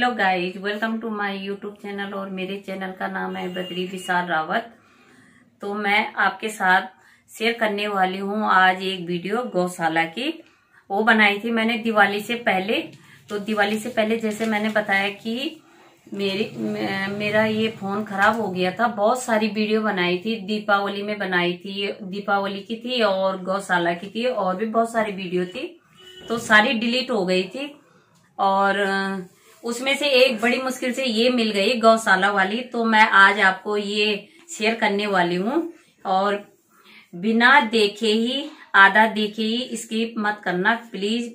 Hello guys welcome to my YouTube channel और मेरे channel का नाम है बद्री विशाल रावत तो मैं आपके साथ शेयर करने वाली हूँ आज एक वीडियो गौशाला की वो बनाई थी मैंने दिवाली से पहले तो दिवाली से पहले जैसे मैंने बताया कि मेरी मेरा ये फोन खराब हो गया था बहुत सारी वीडियो बनाई थी दीपावली में बनाई थी दीपावली की थी और गौशाला की थी और भी बहुत सारी वीडियो थी तो सारी डिलीट हो गई थी और उसमें से एक बड़ी मुश्किल से ये मिल गई गौशाला वाली तो मैं आज आपको ये शेयर करने वाली हूँ और बिना देखे ही आधा देखे ही स्किप मत करना प्लीज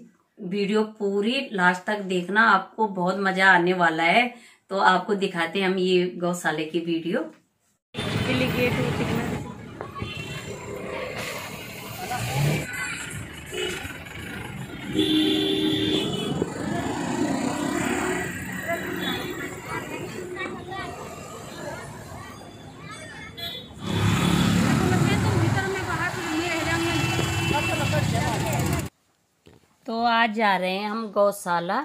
वीडियो पूरी लास्ट तक देखना आपको बहुत मजा आने वाला है तो आपको दिखाते हैं हम ये गौशाले की वीडियो Yeah. तो आज जा रहे हैं हम गौशाला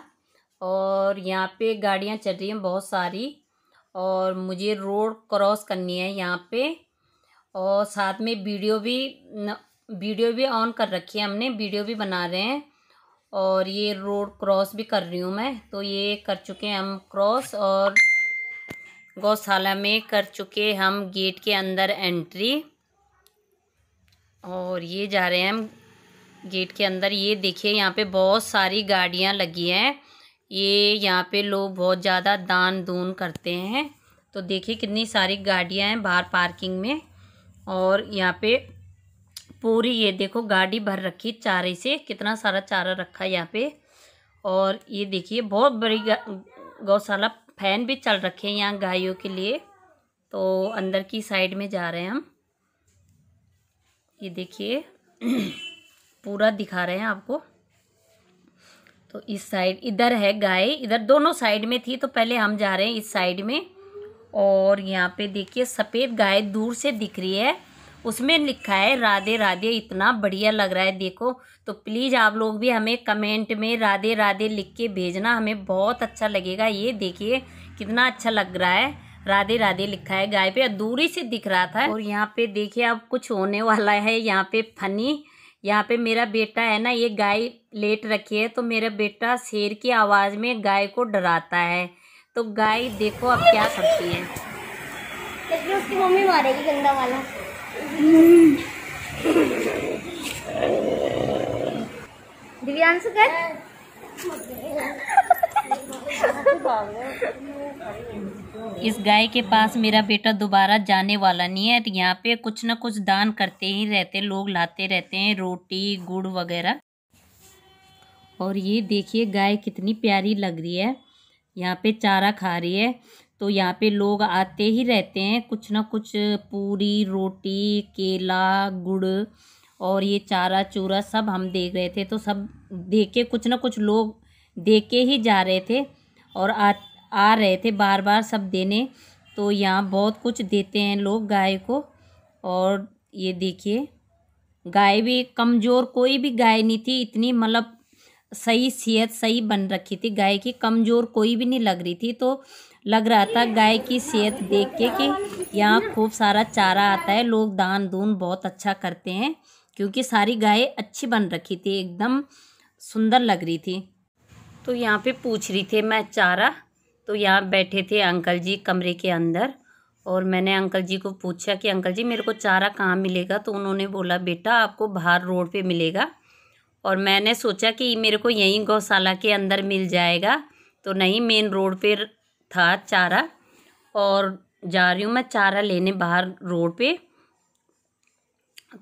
और यहाँ पे गाड़ियाँ चल रही हैं बहुत सारी और मुझे रोड क्रॉस करनी है यहाँ पे और साथ में वीडियो भी वीडियो भी ऑन कर रखी है हमने वीडियो भी बना रहे हैं और ये रोड क्रॉस भी कर रही हूँ मैं तो ये कर चुके हैं हम क्रॉस और गौशाला में कर चुके हम गेट के अंदर एंट्री और ये जा रहे हैं हम गेट के अंदर ये देखिए यहाँ पे बहुत सारी गाड़ियाँ लगी हैं ये यहाँ पे लोग बहुत ज़्यादा दान दून करते हैं तो देखिए कितनी सारी गाड़ियाँ हैं बाहर पार्किंग में और यहाँ पे पूरी ये देखो गाड़ी भर रखी चारे से कितना सारा चारा रखा है यहाँ पे और ये देखिए बहुत बड़ी गौशाला फैन भी चल रखे हैं यहाँ गायों के लिए तो अंदर की साइड में जा रहे हैं हम ये देखिए पूरा दिखा रहे हैं आपको तो इस साइड इधर है गाय इधर दोनों साइड में थी तो पहले हम जा रहे हैं इस साइड में और यहाँ पे देखिए सफ़ेद गाय दूर से दिख रही है उसमें लिखा है राधे राधे इतना बढ़िया लग रहा है देखो तो प्लीज़ आप लोग भी हमें कमेंट में राधे राधे लिख के भेजना हमें बहुत अच्छा लगेगा ये देखिए कितना अच्छा लग रहा है राधे राधे लिखा है गाय पे दूरी से दिख रहा था और यहाँ पे देखिए अब कुछ होने वाला है यहाँ पे फनी यहाँ पे मेरा बेटा है ना ये गाय लेट रखी है तो मेरा बेटा शेर की आवाज़ में गाय को डराता है तो गाय देखो अब क्या करती है उसकी मम्मी मारेगी गंदा वाला दिव्यांशु कर हाँ। इस गाय के पास मेरा बेटा दोबारा जाने वाला नहीं है यहाँ पे कुछ ना कुछ दान करते ही रहते लोग लाते रहते हैं रोटी गुड़ वगैरह और ये देखिए गाय कितनी प्यारी लग रही है यहाँ पे चारा खा रही है तो यहाँ पे लोग आते ही रहते हैं कुछ ना कुछ पूरी रोटी केला गुड़ और ये चारा चूरा सब हम देख रहे थे तो सब देख के कुछ ना कुछ लोग देख के ही जा रहे थे और आ आ रहे थे बार बार सब देने तो यहाँ बहुत कुछ देते हैं लोग गाय को और ये देखिए गाय भी कमज़ोर कोई भी गाय नहीं थी इतनी मतलब सही सेहत सही बन रखी थी गाय की कमज़ोर कोई भी नहीं लग रही थी तो लग रहा था गाय की सेहत देख के कि यहाँ खूब सारा चारा आता है लोग दान दून बहुत अच्छा करते हैं क्योंकि सारी गाय अच्छी बन रखी थी एकदम सुंदर लग रही थी तो यहाँ पे पूछ रही थी मैं चारा तो यहाँ बैठे थे अंकल जी कमरे के अंदर और मैंने अंकल जी को पूछा कि अंकल जी मेरे को चारा कहाँ मिलेगा तो उन्होंने बोला बेटा आपको बाहर रोड पे मिलेगा और मैंने सोचा कि मेरे को यहीं गौशाला के अंदर मिल जाएगा तो नहीं मेन रोड पे था चारा और जा रही हूँ मैं चारा लेने बाहर रोड पे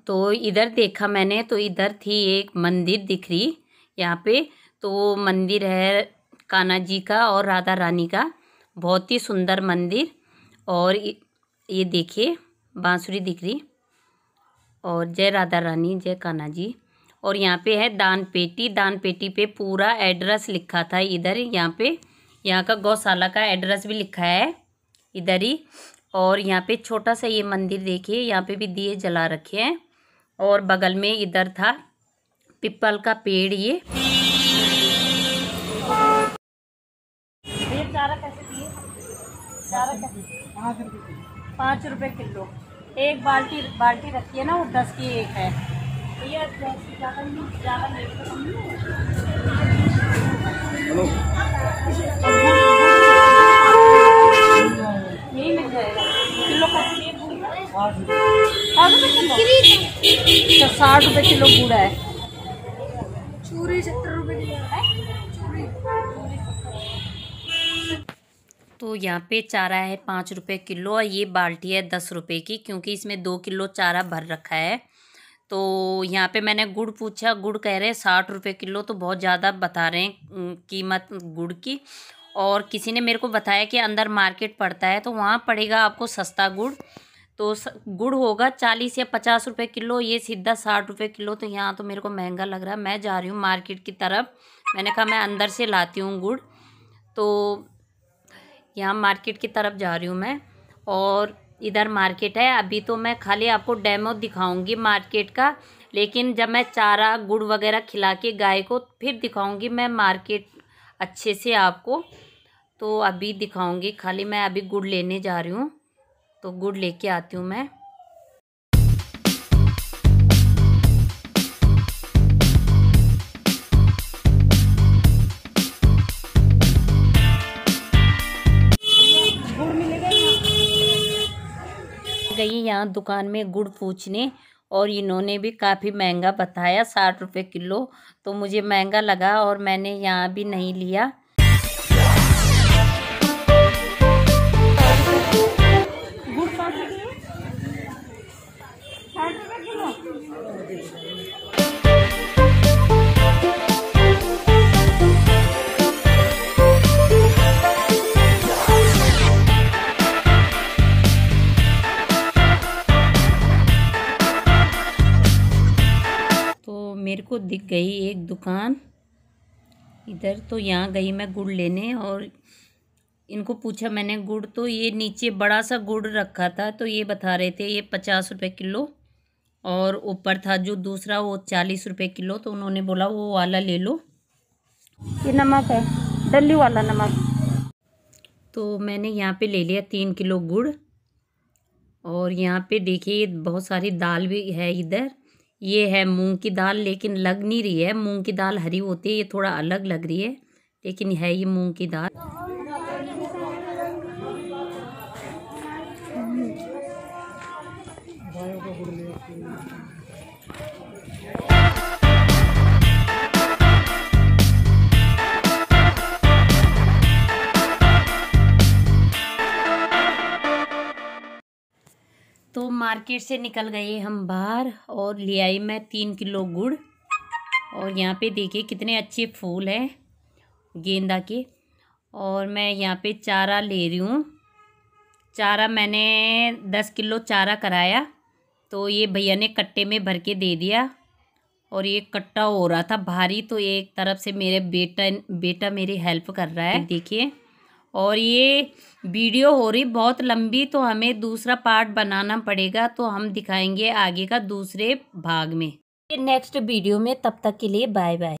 तो इधर देखा मैंने तो इधर थी एक मंदिर दिख रही यहाँ पे तो वो मंदिर है कान्हा जी का और राधा रानी का बहुत ही सुंदर मंदिर और ये देखिए बांसुरी दिख रही और जय राधा रानी जय कान्हा जी और यहाँ पे है दान पेटी दान पेटी पे पूरा एड्रेस लिखा था इधर यहाँ पे यहाँ का गौशाला का एड्रेस भी लिखा है इधर ही और यहाँ पे छोटा सा ये मंदिर देखिए यहाँ पे भी दिए जला रखे हैं और बगल में इधर था पिपल का पेड़ ये पाँच रुपए किलो एक बाल्टी बाल्टी रखी है ना वो दस की एक है भैया तो मिल जाएगा किलो का साठ रुपए किलो बूढ़ा अच्छा, है चूरी सत्तर रुपये किलो है चूरी तो यहाँ पे चारा है पाँच रुपये किलो और ये बाल्टी है दस रुपये की क्योंकि इसमें दो किलो चारा भर रखा है तो यहाँ पे मैंने गुड़ पूछा गुड़ कह रहे हैं साठ रुपये किलो तो बहुत ज़्यादा बता रहे हैं कीमत गुड़ की और किसी ने मेरे को बताया कि अंदर मार्केट पड़ता है तो वहाँ पड़ेगा आपको सस्ता गुड़ तो गुड़ होगा चालीस या पचास रुपये किलो ये सीधा साठ रुपये किलो तो यहाँ तो मेरे को महंगा लग रहा है मैं जा रही हूँ मार्केट की तरफ मैंने कहा मैं अंदर से लाती हूँ गुड़ तो यहाँ मार्केट की तरफ जा रही हूँ मैं और इधर मार्केट है अभी तो मैं खाली आपको डेमो दिखाऊंगी मार्केट का लेकिन जब मैं चारा गुड़ वगैरह खिला के गाय को फिर दिखाऊंगी मैं मार्केट अच्छे से आपको तो अभी दिखाऊंगी खाली मैं अभी गुड़ लेने जा रही हूँ तो गुड़ लेके आती हूँ मैं गई यहाँ दुकान में गुड़ पूछने और इन्होंने भी काफ़ी महंगा बताया साठ रुपये किलो तो मुझे महंगा लगा और मैंने यहाँ भी नहीं लिया को दिख गई एक दुकान इधर तो यहाँ गई मैं गुड़ लेने और इनको पूछा मैंने गुड़ तो ये नीचे बड़ा सा गुड़ रखा था तो ये बता रहे थे ये पचास रुपये किलो और ऊपर था जो दूसरा वो चालीस रुपये किलो तो उन्होंने बोला वो वाला ले लो ये नमक है डल्ली वाला नमक तो मैंने यहाँ पे ले लिया तीन किलो गुड़ और यहाँ पे देखिए बहुत सारी दाल भी है इधर ये है मूंग की दाल लेकिन लग नहीं रही है मूंग की दाल हरी होती है ये थोड़ा अलग लग रही है लेकिन है ये मूंग की दाल मार्केट से निकल गए हम बाहर और ले आई मैं तीन किलो गुड़ और यहाँ पे देखिए कितने अच्छे फूल हैं गेंदा के और मैं यहाँ पे चारा ले रही हूँ चारा मैंने दस किलो चारा कराया तो ये भैया ने कट्टे में भर के दे दिया और ये कट्टा हो रहा था भारी तो एक तरफ से मेरे बेटा बेटा मेरी हेल्प कर रहा है देखिए और ये वीडियो हो रही बहुत लंबी तो हमें दूसरा पार्ट बनाना पड़ेगा तो हम दिखाएंगे आगे का दूसरे भाग में नेक्स्ट वीडियो में तब तक के लिए बाय बाय